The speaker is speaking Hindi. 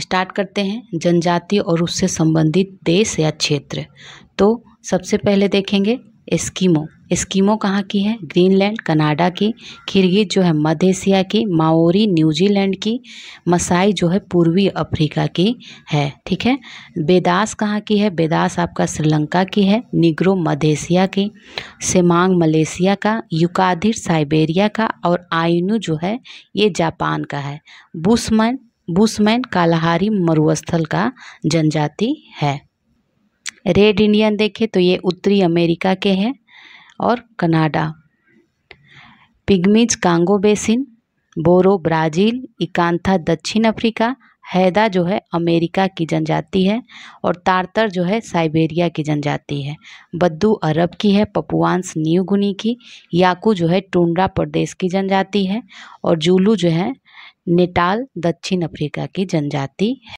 स्टार्ट करते हैं जनजाति और उससे संबंधित देश या क्षेत्र तो सबसे पहले देखेंगे एस्किमो एस्किमो कहाँ की है ग्रीनलैंड कनाडा की खिरगिज जो है मध्य एशिया की माओरी न्यूजीलैंड की मसाई जो है पूर्वी अफ्रीका की है ठीक है बेदास कहाँ की है बेदास आपका श्रीलंका की है निग्रो मध्य एशिया की सेमांग मलेशिया का युकाधिर साइबेरिया का और आइनू जो है ये जापान का है बुसमन बुशमैन कालाहारी मरुस्थल का जनजाति है रेड इंडियन देखें तो ये उत्तरी अमेरिका के हैं और कनाडा पिगमिज कांगो बेसिन बोरो ब्राज़ील इकांथा दक्षिण अफ्रीका हैदा जो है अमेरिका की जनजाति है और तारतर जो है साइबेरिया की जनजाति है बद्दू अरब की है पपुआंस गुनी की याकू जो है टुंडा प्रदेश की जनजाति है और जुलू जो है नेटाल दक्षिण अफ्रीका की जनजाति है